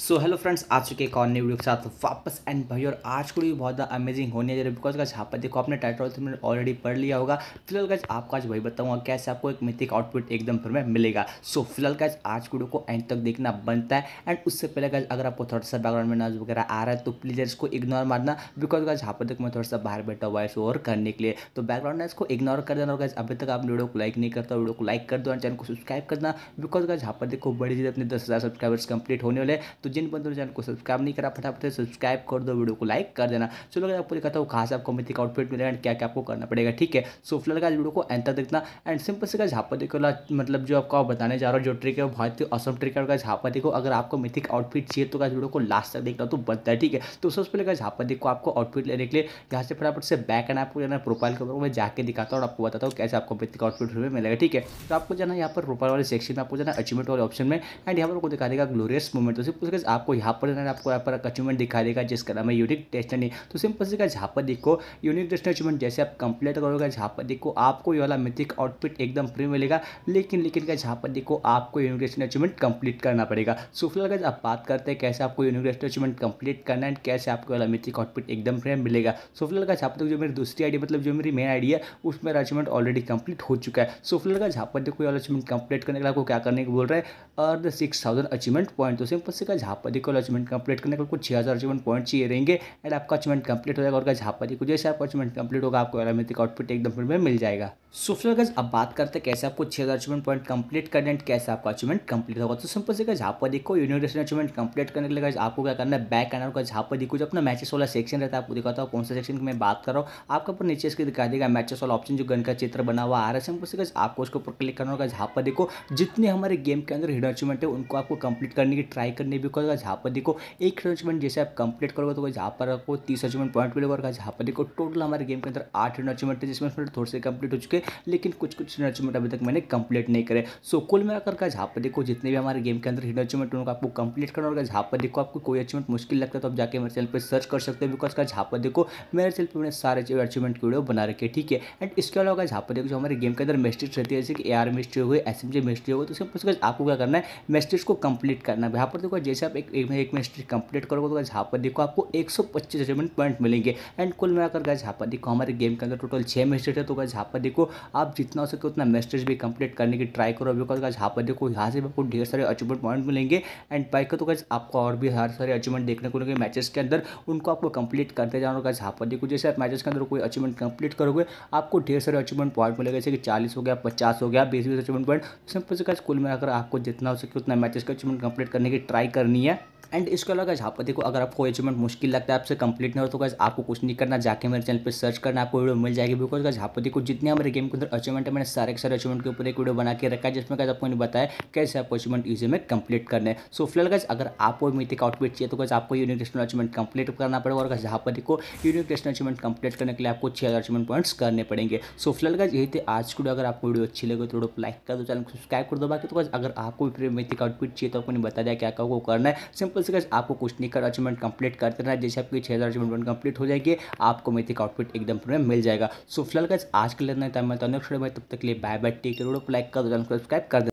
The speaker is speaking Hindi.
सो हेलो फ्रेंड्स आज चुके एक और नई वीडियो के साथ वापस एंड भाई और आज को भी बहुत ज़्यादा अमेजिंग होने जा रही है बिकॉज का यहाँ देखो आपने टाइटल तो मैंने ऑलरेडी पढ़ लिया होगा फिलहाल का आपको आज वही बताऊंगा कैसे आपको एक मिथिक आउटपुट एकदम फिर में मिलेगा सो फिलहाल का आज वीडियो को एंड तक देखना बनता है एंड उससे पहले का अगर आपको थोड़ा सा बैकग्राउंड में नॉइज वगैरह आ रहा है तो प्लीज़ इसको इग्नोर मारना बिकॉज का यहाँ देखो मैं थोड़ा सा बाहर बैठा हुआ ओवर करने के लिए तो बैकग्राउंड नॉइज को इग्नोर कर देना होगा अभी तक आप वीडियो को लाइक नहीं करता वीडियो को लाइक कर दो एंड चैनल को सब्सक्राइब करना बिकॉज का यहाँ देखो बड़ी चीज़ अपने दस सब्सक्राइबर्स कंप्लीट होने वाले तो जिन बंदों ने चैनल को सब्सक्राइब नहीं करा फटाफट से सब्सक्राइब कर दो वीडियो को लाइक कर देना चलो लोग आपको दिखाता हूँ कहाँ से आपको मिथिक आउटफिट मिलेगा एंड क्या क्या आपको करना पड़ेगा ठीक है सो फिलहाल का वीडियो को एंतर देखना एंड सिंपल से झापा देखो मतलब जो आपको बताने जा रहा हूँ जो ट्रिक है बहुत ही असम ट्रिक है झापा देखो अगर आपको मिथिक आउटफिट चाहिए तो क्या वीडियो को लास्ट तक देखना तो बनता है ठीक है तो सबसे पहले झापा देखो आपको आउटफिट लेने के लिए यहाँ से फटाफट से बैक एंड आपको जाना प्रोफाइल के ऊपर मैं जाके दिखाता हूँ और आपको बताता हूँ कैसे आपको मिथिक आउटफिट में मिलेगा ठीक है तो आपको जाना यहाँ पर प्रोफाइल वाले सेक्शन में आपको जाना अचीवमेंट वाले ऑप्शन में एंड यहाँ पर आपको दिखा देगा ग्लोरियस मूवमेंट तो सिर्फ उसके फ्रेंड्स आपको यहाँ पर आपको यहाँ पर अचीवमेंट दिखा देगा जिसका नाम है यूनिक टेस्ट नहीं तो सिंपल से जहाँ पर देखो यूनिक टेस्ट अचीवमेंट जैसे आप कंप्लीट करोगे जहाँ पर देखो आपको ये वाला मिथिक आउटफिट एकदम फ्री मिलेगा लेकिन लेकिन गाइज जहाँ पर देखो आपको यूनिक टेस्ट अचीवमेंट कंप्लीट करना पड़ेगा सो फिलहाल अगर आप बात करते हैं कैसे आपको यूनिक टेस्ट अचीवमेंट कंप्लीट करना है कैसे आपको वाला मिथिक आउटफिट एकदम फ्री मिलेगा सो फिलहाल का जहाँ पर जो मेरी दूसरी आइडिया मतलब जो मेरी मेन आइडिया है उसमें अचीवमेंट ऑलरेडी कंप्लीट हो चुका है सो फिलहाल का जहाँ पर देखो वाला अचीवमेंट कंप्लीट करने के लिए आपको क्या करने को बोल रहा है अर्ध सिक्स थाउजेंड अचीवमेंट पॉइंट तो सिंपल से का यहाँ पर देखो अचीवमेंट कंप्लीट करने के कुछ छः हज़ार अचीवमेंट पॉइंट चाहिए रहेंगे एंड आपका अचीवमेंट कंप्लीट हो जाएगा और यहाँ पर देखो जैसे आपका अचीवमेंट कंप्लीट होगा आपको एलोमेथिक आउटपुट एकदम फिर में मिल जाएगा सो फिर गज अब बात करते हैं कैसे आपको छः हज़ार अचीवमेंट पॉइंट कंप्लीट करना एंड कैसे आपका अचीवमेंट कंप्लीट होगा तो सिंपल से जहाँ पर देखो यूनिवर्सिटी अचीवमेंट कंप्लीट करने के लिए आपको क्या करना है बैक करना होगा जहाँ पर देखो जो अपना मैचेस वाला सेक्शन रहता है आपको दिखाता हूँ कौन सा सेक्शन की मैं बात कर रहा हूँ आपको ऊपर नीचे इसके दिखा देगा मैचेस वाला ऑप्शन जो गन का चित्र बना हुआ आ रहा है सिंपल से गज आपको उसके ऊपर क्लिक करना होगा जहाँ पर देखो जितने हमारे गेम के अंदर हिडन अचीवमेंट है उनको आपको कंप्लीट करने की ट्राई करने भी बिकॉज अगर पर देखो एक अचीवमेंट जैसे आप कंप्लीट करोगे तो जहाँ पर आपको तीस अचीवमेंट पॉइंट मिलेगा और जहाँ पर देखो टोटल हमारे गेम के अंदर आठ अचीवमेंट थे जिसमें थोड़े से कंप्लीट हो चुके लेकिन कुछ कुछ अचीवमेंट अभी तक मैंने कंप्लीट नहीं करे सो कुल मिलाकर का पर देखो जितने भी हमारे गेम के अंदर हिडन अचीवमेंट उनको आपको कंप्लीट करना होगा जहाँ पर देखो आपको कोई अचीवमेंट मुश्किल लगता है तो आप जाके मेरे चैनल पर सर्च कर सकते हो बिकॉज का जहाँ पर देखो मेरे चैनल पर मैंने सारे अचीवमेंट की वीडियो बना रखी है ठीक है एंड इसके अलावा जहाँ पर देखो जो हमारे गेम के अंदर मिस्टेक्स रहती है जैसे कि ए आर मिस्ट्री हो गई एस एम जी मिस्ट्री हुई तो उसके आपको क्या करना है मिस्टेक्स को कंप्लीट करना है यहाँ पर देखो जैसे से आप एक एक, एक कंप्लीट करोगे तो यहाँ पर देखो आपको एक सौ पच्चीस जजमेंट पॉइंट मिलेंगे एंड कुल मिलाकर गए यहाँ पर देखो हमारे गेम के अंदर टोटल छः मैस्टेज है तो गए यहाँ पर देखो आप जितना हो सके उतना मैस्टेज भी कंप्लीट करने की ट्राई करो बिकॉज गए यहाँ पर देखो यहाँ से आपको ढेर सारे अचीवमेंट पॉइंट मिलेंगे एंड बाइक तो गए आपको और भी हर सारे अचीवमेंट देखने को मिलेंगे मैचेस के अंदर उनको आपको कंप्लीट करते जाओ होगा यहाँ पर देखो जैसे आप मैचेस के अंदर कोई अचीवमेंट कंप्लीट करोगे आपको ढेर सारे अचीवमेंट पॉइंट मिलेगा जैसे कि चालीस हो गया पचास हो गया बीस बीस अचीवमेंट पॉइंट सिंपल से कुल मिलाकर आपको जितना हो सके उतना मैचेस का अचीवमेंट कंप्लीट करने की ट्राई करनी Narnia एंड इसके अलावा गैस आपको देखो अगर आपको अचीवमेंट मुश्किल लगता है आपसे कंप्लीट नहीं हो तो गैस आपको कुछ नहीं करना जाके मेरे चैनल पर सर्च करना आपको वीडियो मिल जाएगी बिकॉज गैस आपको देखो जितने हमारे गेम के अंदर अचीवमेंट है मैंने सारे के सारे अचीवमेंट के ऊपर एक वीडियो बना के रखा है जिसमें गैस आपको नहीं बताया कैसे आपको अचीवमेंट ईजी में कंप्लीट करने सो फिलहाल गैस अगर आपको मिथिक आउटफिट चाहिए तो गैस आपको यूनिक नेशनल अचीवमेंट कंप्लीट करना पड़ेगा और गैस यहाँ पर देखो यूनिक अचीवमेंट कंप्लीट करने के लिए आपको छः अचीवमेंट पॉइंट्स करने पड़ेंगे सो फिलहाल गैस यही थे आज की अगर आपको वीडियो अच्छी लगे तो वीडियो लाइक कर दो चैनल को सब्सक्राइब कर दो बाकी तो गैस अगर आपको भी मिथिक आउटफिट चाहिए तो आपको नहीं बता दिया क्या क्या को करना है सिंपल सिंपल से आपको कुछ नहीं कर अचीवमेंट कंप्लीट करते रहना जैसे आपकी छह हज़ार अचीवमेंट कंप्लीट हो जाएगी आपको मेथिक आउटपुट एकदम पूरे मिल जाएगा सो फिलहाल गज आज के लिए तो तब तक लिए बाय बाय टेक लाइक कर सब्सक्राइब कर